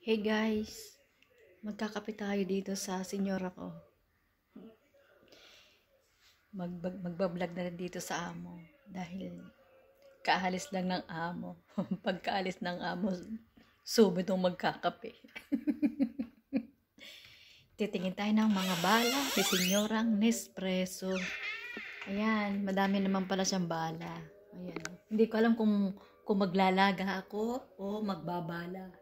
Hey guys, magkakape tayo dito sa senyora ko. Mag magbablog na rin dito sa amo dahil kaalis lang ng amo. Pagkaalis ng amo, subitong magkakape. Titingin tayo ng mga bala ni senyorang Nespresso. Ayan, madami naman pala siyang bala. Ayan. Hindi ko alam kung, kung maglalaga ako o magbabala.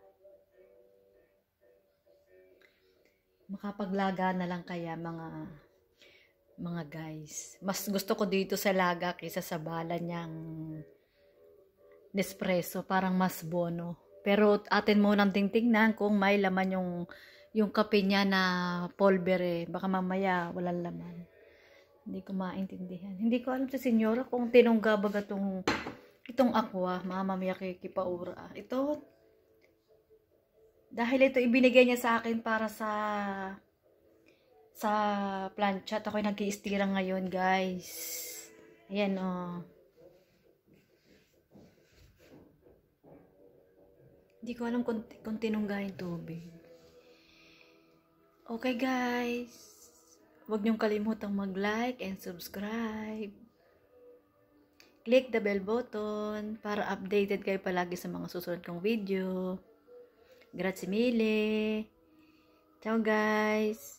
makapaglaga na lang kaya mga mga guys. Mas gusto ko dito sa laga kaysa sa bala niyang Nespresso. Parang mas bono. Pero atin mo nang tingtingnan kung may laman yung yung kape niya na polvere. Baka mamaya walang laman. Hindi ko maintindihan. Hindi ko alam sa senyora kung tinungga baga itong, itong aqua. Mamamaya kikipaura. Ito, dahil ito ibinigay niya sa akin para sa sa plancha. At ako'y nag-iistira ngayon, guys. Ayan, oh. Hindi ko alam kung, kung tinunggahin tubig. Okay, guys. Huwag niyong kalimutang mag-like and subscribe. Click the bell button para updated kayo palagi sa mga susunod kong video. Grazie mille. Ciao guys.